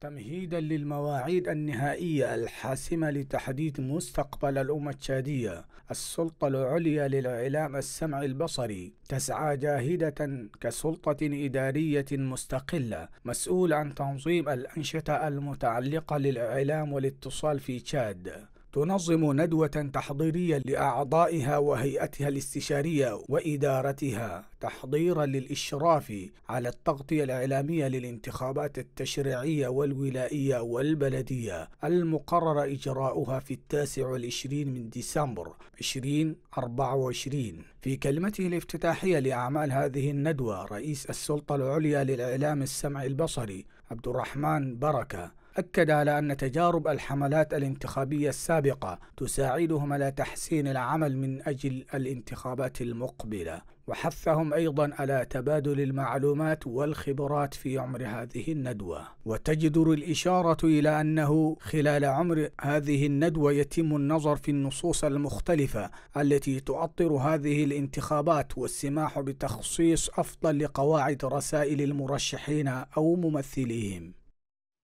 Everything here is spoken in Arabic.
تمهيدا للمواعيد النهائية الحاسمة لتحديد مستقبل الأمة التشادية السلطة العليا للإعلام السمعي البصري تسعى جاهدة كسلطة إدارية مستقلة مسؤولة عن تنظيم الأنشطة المتعلقة للإعلام والاتصال في تشاد تنظم ندوة تحضيرية لأعضائها وهيئتها الاستشارية وإدارتها تحضيرا للإشراف على التغطية الإعلامية للانتخابات التشريعية والولائية والبلدية المقرر إجراؤها في التاسع والعشرين من ديسمبر 2024 في كلمته الافتتاحية لأعمال هذه الندوة رئيس السلطة العليا للإعلام السمعي البصري عبد الرحمن بركة أكد على أن تجارب الحملات الانتخابية السابقة تساعدهم على تحسين العمل من أجل الانتخابات المقبلة وحثهم أيضا على تبادل المعلومات والخبرات في عمر هذه الندوة وتجدر الإشارة إلى أنه خلال عمر هذه الندوة يتم النظر في النصوص المختلفة التي تؤطر هذه الانتخابات والسماح بتخصيص أفضل لقواعد رسائل المرشحين أو ممثليهم